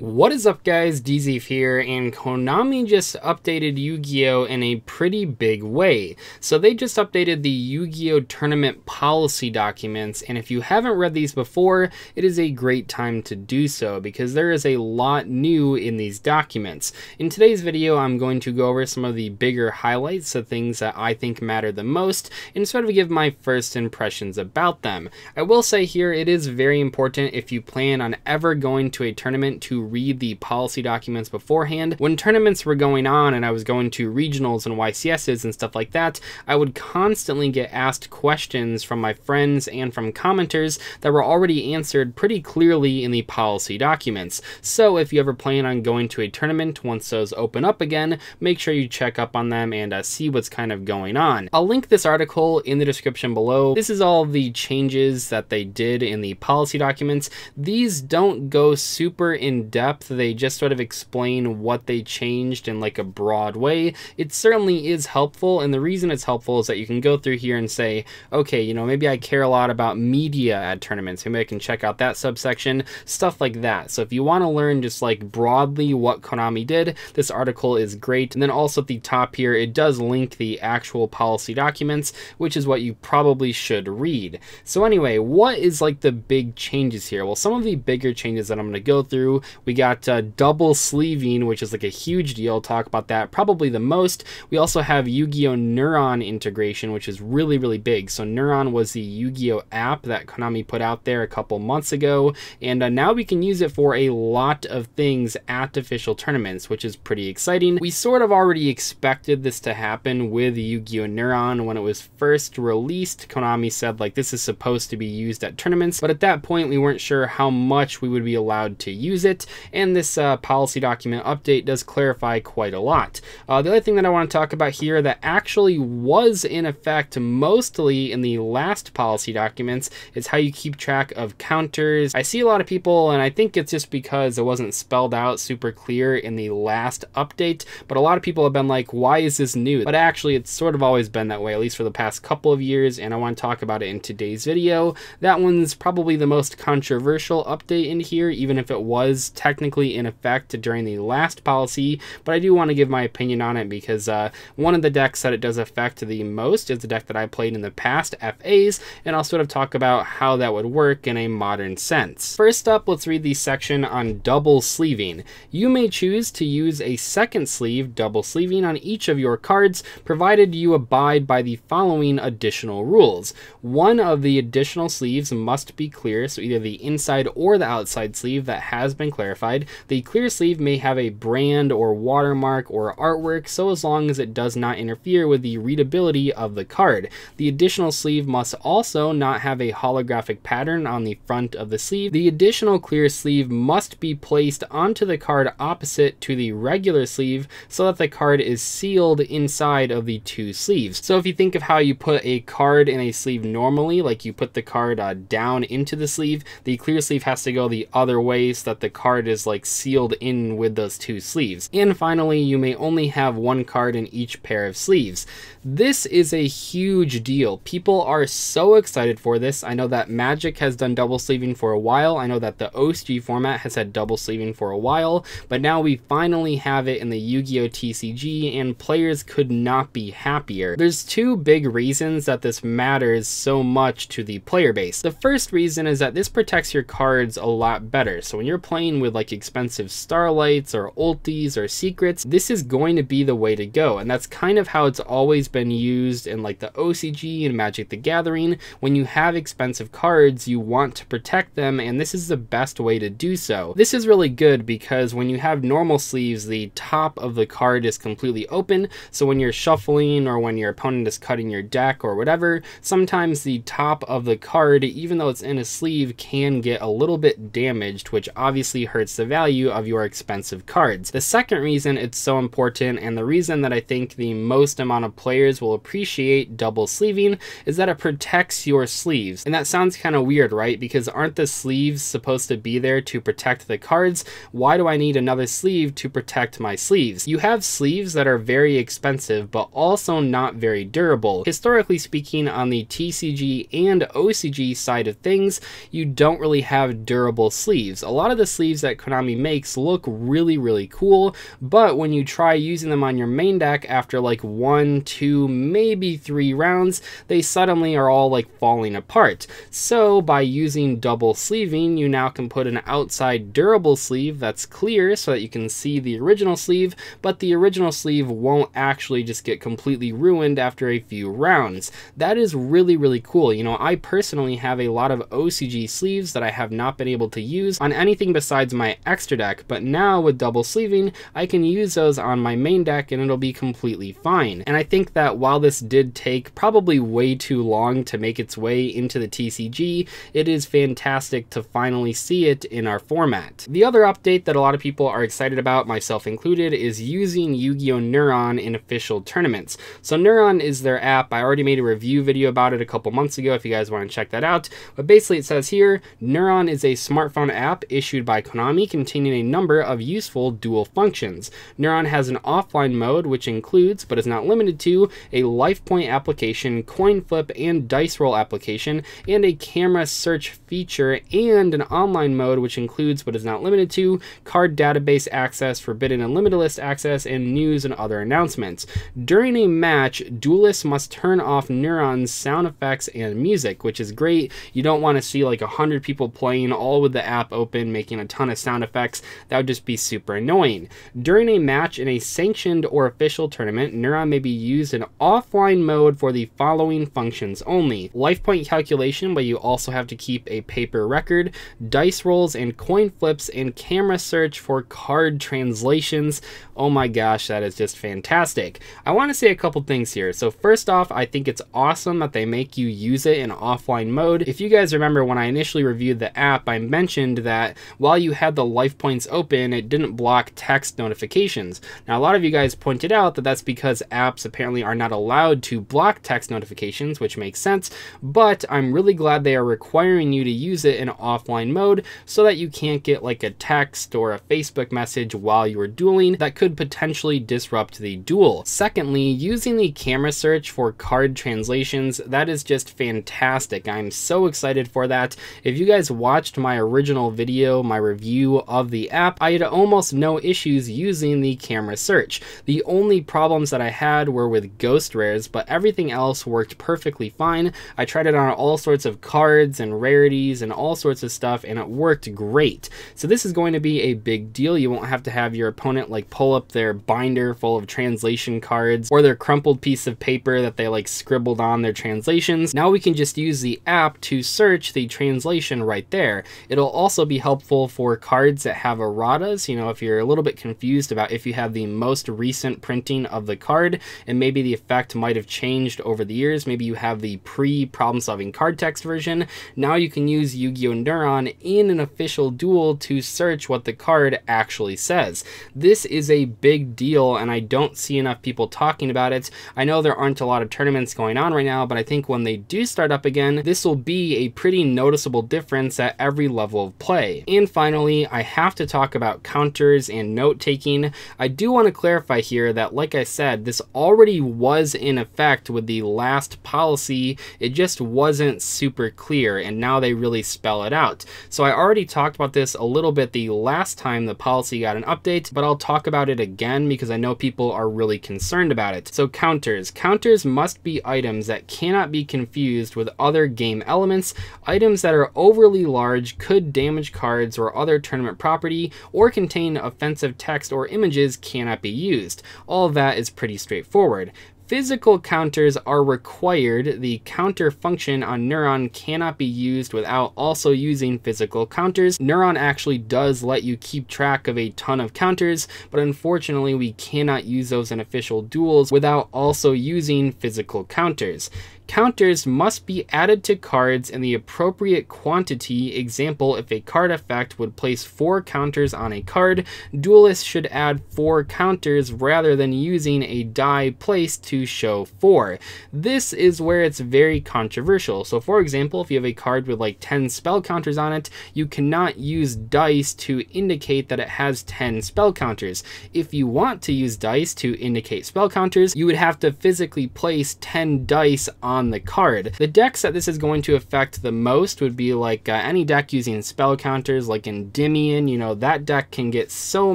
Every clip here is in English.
What is up guys, DZ here, and Konami just updated Yu-Gi-Oh! in a pretty big way. So they just updated the Yu-Gi-Oh! tournament policy documents, and if you haven't read these before, it is a great time to do so, because there is a lot new in these documents. In today's video, I'm going to go over some of the bigger highlights, the things that I think matter the most, and sort of give my first impressions about them. I will say here, it is very important if you plan on ever going to a tournament to read the policy documents beforehand. When tournaments were going on and I was going to regionals and YCSs and stuff like that, I would constantly get asked questions from my friends and from commenters that were already answered pretty clearly in the policy documents. So if you ever plan on going to a tournament once those open up again, make sure you check up on them and uh, see what's kind of going on. I'll link this article in the description below. This is all the changes that they did in the policy documents. These don't go super in depth depth. They just sort of explain what they changed in like a broad way. It certainly is helpful, and the reason it's helpful is that you can go through here and say, okay, you know, maybe I care a lot about media at tournaments. Maybe I can check out that subsection, stuff like that. So if you want to learn just like broadly what Konami did, this article is great. And then also at the top here, it does link the actual policy documents, which is what you probably should read. So anyway, what is like the big changes here? Well, some of the bigger changes that I'm going to go through, we got uh, double sleeving, which is like a huge deal. Talk about that probably the most. We also have Yu-Gi-Oh! Neuron integration, which is really, really big. So Neuron was the Yu-Gi-Oh! app that Konami put out there a couple months ago, and uh, now we can use it for a lot of things at official tournaments, which is pretty exciting. We sort of already expected this to happen with Yu-Gi-Oh! Neuron when it was first released. Konami said like this is supposed to be used at tournaments, but at that point we weren't sure how much we would be allowed to use it and this uh, policy document update does clarify quite a lot. Uh, the other thing that I want to talk about here that actually was in effect mostly in the last policy documents is how you keep track of counters. I see a lot of people, and I think it's just because it wasn't spelled out super clear in the last update, but a lot of people have been like, why is this new? But actually, it's sort of always been that way, at least for the past couple of years, and I want to talk about it in today's video. That one's probably the most controversial update in here, even if it was technically technically in effect during the last policy, but I do want to give my opinion on it because uh, one of the decks that it does affect the most is the deck that I played in the past, FAs, and I'll sort of talk about how that would work in a modern sense. First up, let's read the section on double sleeving. You may choose to use a second sleeve double sleeving on each of your cards, provided you abide by the following additional rules. One of the additional sleeves must be clear, so either the inside or the outside sleeve that has been cleared clarified, the clear sleeve may have a brand or watermark or artwork so as long as it does not interfere with the readability of the card. The additional sleeve must also not have a holographic pattern on the front of the sleeve. The additional clear sleeve must be placed onto the card opposite to the regular sleeve so that the card is sealed inside of the two sleeves. So if you think of how you put a card in a sleeve normally, like you put the card uh, down into the sleeve, the clear sleeve has to go the other way so that the card card is like sealed in with those two sleeves. And finally, you may only have one card in each pair of sleeves. This is a huge deal. People are so excited for this. I know that Magic has done double sleeving for a while. I know that the OSG format has had double sleeving for a while, but now we finally have it in the Yu-Gi-Oh! TCG and players could not be happier. There's two big reasons that this matters so much to the player base. The first reason is that this protects your cards a lot better. So when you're playing with with like expensive starlights or ultis or secrets, this is going to be the way to go. And that's kind of how it's always been used in like the OCG and Magic the Gathering. When you have expensive cards, you want to protect them, and this is the best way to do so. This is really good because when you have normal sleeves, the top of the card is completely open. So when you're shuffling or when your opponent is cutting your deck or whatever, sometimes the top of the card, even though it's in a sleeve, can get a little bit damaged, which obviously hurts hurts the value of your expensive cards. The second reason it's so important and the reason that I think the most amount of players will appreciate double sleeving is that it protects your sleeves. And that sounds kind of weird, right? Because aren't the sleeves supposed to be there to protect the cards? Why do I need another sleeve to protect my sleeves? You have sleeves that are very expensive, but also not very durable. Historically speaking, on the TCG and OCG side of things, you don't really have durable sleeves. A lot of the sleeves that that Konami makes look really, really cool, but when you try using them on your main deck after like one, two, maybe three rounds, they suddenly are all like falling apart. So by using double sleeving, you now can put an outside durable sleeve that's clear so that you can see the original sleeve, but the original sleeve won't actually just get completely ruined after a few rounds. That is really, really cool. You know, I personally have a lot of OCG sleeves that I have not been able to use on anything besides my extra deck, but now with double sleeving, I can use those on my main deck and it'll be completely fine. And I think that while this did take probably way too long to make its way into the TCG, it is fantastic to finally see it in our format. The other update that a lot of people are excited about, myself included, is using Yu-Gi-Oh! Neuron in official tournaments. So Neuron is their app. I already made a review video about it a couple months ago if you guys want to check that out. But basically it says here, Neuron is a smartphone app issued by Konami Konami contain a number of useful dual functions. Neuron has an offline mode, which includes, but is not limited to, a life point application, coin flip and dice roll application, and a camera search feature, and an online mode, which includes, but is not limited to, card database access, forbidden and limited list access, and news and other announcements. During a match, duelists must turn off Neuron's sound effects and music, which is great. You don't want to see like 100 people playing all with the app open, making a ton of sound effects. That would just be super annoying. During a match in a sanctioned or official tournament, Neuron may be used in offline mode for the following functions only. Life point calculation, but you also have to keep a paper record, dice rolls and coin flips, and camera search for card translations. Oh my gosh, that is just fantastic. I want to say a couple things here. So first off, I think it's awesome that they make you use it in offline mode. If you guys remember when I initially reviewed the app, I mentioned that while you had the life points open, it didn't block text notifications. Now, a lot of you guys pointed out that that's because apps apparently are not allowed to block text notifications, which makes sense, but I'm really glad they are requiring you to use it in offline mode so that you can't get like a text or a Facebook message while you are dueling that could potentially disrupt the duel. Secondly, using the camera search for card translations, that is just fantastic. I'm so excited for that. If you guys watched my original video, my review view of the app, I had almost no issues using the camera search. The only problems that I had were with ghost rares, but everything else worked perfectly fine. I tried it on all sorts of cards and rarities and all sorts of stuff, and it worked great. So this is going to be a big deal. You won't have to have your opponent like pull up their binder full of translation cards or their crumpled piece of paper that they like scribbled on their translations. Now we can just use the app to search the translation right there. It'll also be helpful for cards that have erratas, you know, if you're a little bit confused about if you have the most recent printing of the card and maybe the effect might have changed over the years, maybe you have the pre-problem solving card text version, now you can use Yu-Gi-Oh! Neuron in an official duel to search what the card actually says. This is a big deal and I don't see enough people talking about it. I know there aren't a lot of tournaments going on right now, but I think when they do start up again, this will be a pretty noticeable difference at every level of play. And finally, finally, I have to talk about counters and note taking. I do want to clarify here that, like I said, this already was in effect with the last policy. It just wasn't super clear, and now they really spell it out. So I already talked about this a little bit the last time the policy got an update, but I'll talk about it again because I know people are really concerned about it. So counters. Counters must be items that cannot be confused with other game elements. Items that are overly large could damage cards or other tournament property or contain offensive text or images cannot be used. All of that is pretty straightforward physical counters are required. The counter function on Neuron cannot be used without also using physical counters. Neuron actually does let you keep track of a ton of counters, but unfortunately we cannot use those in official duels without also using physical counters. Counters must be added to cards in the appropriate quantity. Example, if a card effect would place four counters on a card, duelists should add four counters rather than using a die placed to show four. This is where it's very controversial. So for example, if you have a card with like 10 spell counters on it, you cannot use dice to indicate that it has 10 spell counters. If you want to use dice to indicate spell counters, you would have to physically place 10 dice on on the card. The decks that this is going to affect the most would be like uh, any deck using spell counters like Endymion, you know, that deck can get so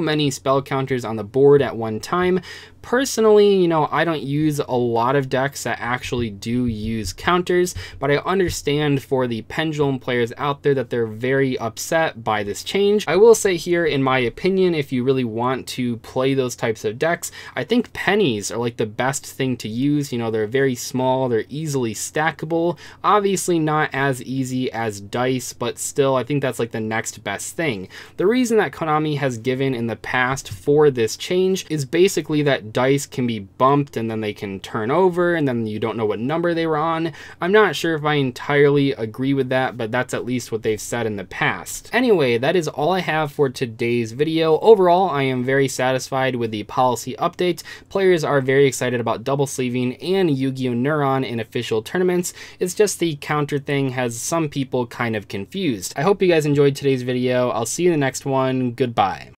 many spell counters on the board at one time, Personally, you know, I don't use a lot of decks that actually do use counters, but I understand for the Pendulum players out there that they're very upset by this change. I will say here, in my opinion, if you really want to play those types of decks, I think pennies are like the best thing to use. You know, they're very small, they're easily stackable. Obviously not as easy as dice, but still I think that's like the next best thing. The reason that Konami has given in the past for this change is basically that dice can be bumped and then they can turn over and then you don't know what number they were on. I'm not sure if I entirely agree with that, but that's at least what they've said in the past. Anyway, that is all I have for today's video. Overall, I am very satisfied with the policy update. Players are very excited about double sleeving and Yu-Gi-Oh! Neuron in official tournaments. It's just the counter thing has some people kind of confused. I hope you guys enjoyed today's video. I'll see you in the next one. Goodbye.